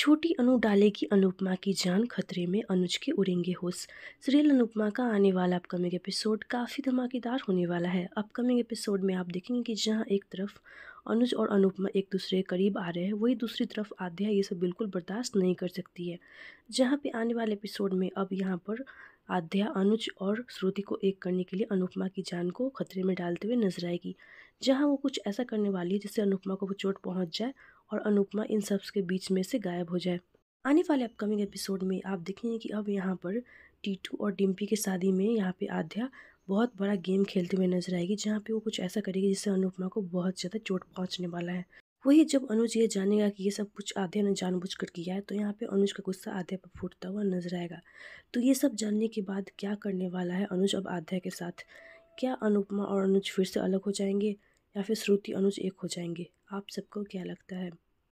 छोटी अनु डालेगी अनुपमा की जान खतरे में अनुज के उड़ेंगे होश सीरियल अनुपमा का आने वाला अपकमिंग एपिसोड काफ़ी धमाकेदार होने वाला है अपकमिंग एपिसोड में आप देखेंगे कि जहां एक तरफ अनुज और अनुपमा एक दूसरे के करीब आ रहे हैं वही दूसरी तरफ आध्या ये सब बिल्कुल बर्दाश्त नहीं कर सकती है जहाँ पे आने वाले एपिसोड में अब यहाँ पर आध्या अनुज और श्रुति को एक करने के लिए अनुपमा की जान को खतरे में डालते हुए नजर आएगी जहाँ वो कुछ ऐसा करने वाली है जिससे अनुपमा को वो चोट पहुँच जाए और अनुपमा इन सब के बीच में से गायब हो जाए आने वाले अपकमिंग एपिसोड में आप देखेंगे कि अब यहाँ पर टीटू और डिम्पी की शादी में यहाँ पे आध्या बहुत बड़ा गेम खेलते हुए नजर आएगी जहाँ पे वो कुछ ऐसा करेगी जिससे अनुपमा को बहुत ज़्यादा चोट पहुँचने वाला है वही जब अनुज ये जानेगा कि ये सब कुछ आद्या ने जानबूझ कर किया है तो यहाँ पे अनुज का गुस्सा आद्या पर फूटता हुआ नजर आएगा तो ये सब जानने के बाद क्या करने वाला है अनुज अब आध्या के साथ क्या अनुपमा और अनुज फिर से अलग हो जाएंगे या फिर श्रुति अनुज एक हो जाएंगे आप सबको क्या लगता है